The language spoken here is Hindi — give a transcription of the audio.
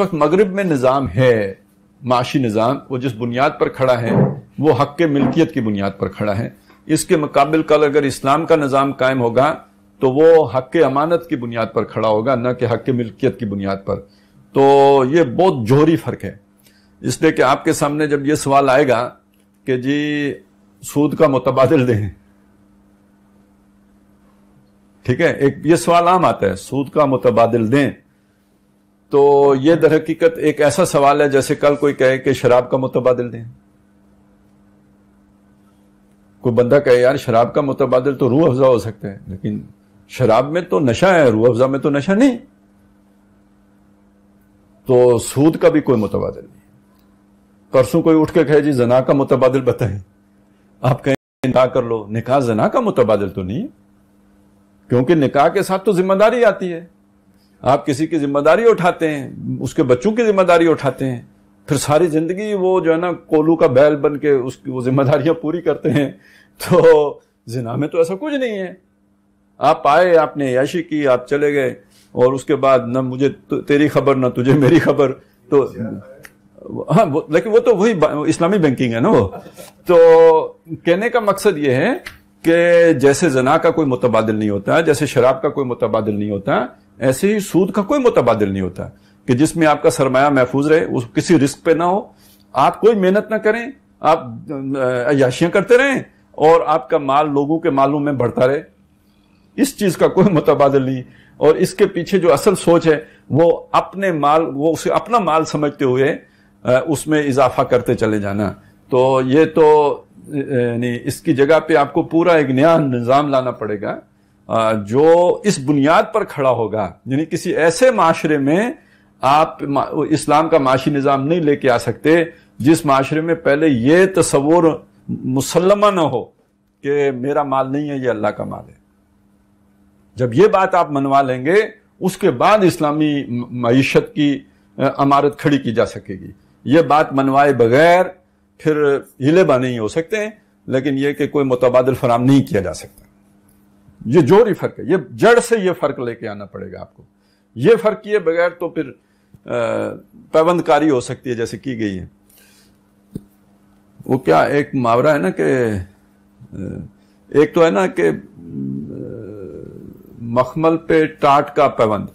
वक्त मगरब में निज़ाम है माशी निज़ाम वो जिस बुनियाद पर खड़ा है वो हक के मिल्कियत की बुनियाद पर खड़ा है इसके मुकाबल कल अगर इस्लाम का निज़ाम कायम होगा तो वो हक के अमानत की बुनियाद पर खड़ा होगा न कि हक के मिल्कियत की बुनियाद पर तो ये बहुत जोहरी फ़र्क है इसलिए कि आपके सामने जब ये सवाल आएगा कि जी सूद का मुतबादल दें ठीक है एक ये सवाल आम आता है सूद का मुतबादल दें तो ये दरहकीकत एक ऐसा सवाल है जैसे कल कोई कहे कि शराब का मुतबादल दें कोई बंदा कहे यार शराब का मुतबादल तो रूह अफजा हो सकता है लेकिन शराब में तो नशा है रूह अफजा में तो नशा नहीं तो सूद का भी कोई मुतबादल नहीं परसों कोई उठ के कहे जी जना का मुतबादल बताए आप कहें ना कर लो निकाह जना का मुतबादल तो नहीं क्योंकि निकाह के साथ तो जिम्मेदारी आती है आप किसी की जिम्मेदारी उठाते हैं उसके बच्चों की जिम्मेदारी उठाते हैं फिर सारी जिंदगी वो जो है ना कोलू का बैल बन के उसकी वो जिम्मेदारियां पूरी करते हैं तो जिना में तो ऐसा कुछ नहीं है आप आए आपने याशी की आप चले गए और उसके बाद ना मुझे तेरी खबर ना तुझे मेरी खबर तो हाँ वो, लेकिन वो तो वही इस्लामी बैंकिंग है ना वो तो कहने का मकसद ये है कि जैसे जना का कोई मुतबादल नहीं होता जैसे शराब का कोई मुतबादल नहीं होता ऐसे ही सूद का कोई मुतबादल नहीं होता कि जिसमें आपका सरमाया महफूज रहे उस किसी रिस्क पे ना हो आप कोई मेहनत ना करें आप अयाशियां करते रहें और आपका माल लोगों के मालों में बढ़ता रहे इस चीज़ का कोई मुतबादल नहीं और इसके पीछे जो असल सोच है वो अपने माल वो उसे अपना माल समझते हुए उसमें इजाफा करते चले जाना तो ये तो नहीं इसकी जगह पे आपको पूरा एक नया निज़ाम लाना पड़ेगा जो इस बुनियाद पर खड़ा होगा यानी किसी ऐसे माशरे में आप इस्लाम का माशी निज़ाम नहीं लेके आ सकते जिस माशरे में पहले ये तस्वुर मुसलमा न हो कि मेरा माल नहीं है ये अल्लाह का माल है जब ये बात आप मनवा लेंगे उसके बाद इस्लामी मीशत की अमारत खड़ी की जा सकेगी ये बात मनवाए बगैर फिर हिलेबा नहीं हो सकते लेकिन यह कि कोई मुतबादल फराम नहीं किया जा सकता ये जोरी फर्क है ये जड़ से ये फर्क लेके आना पड़ेगा आपको ये फर्क किए बगैर तो फिर पैबंदकारी हो सकती है जैसे की गई है वो क्या एक मुहावरा है ना कि एक तो है ना कि मखमल पे टाट का पैबंद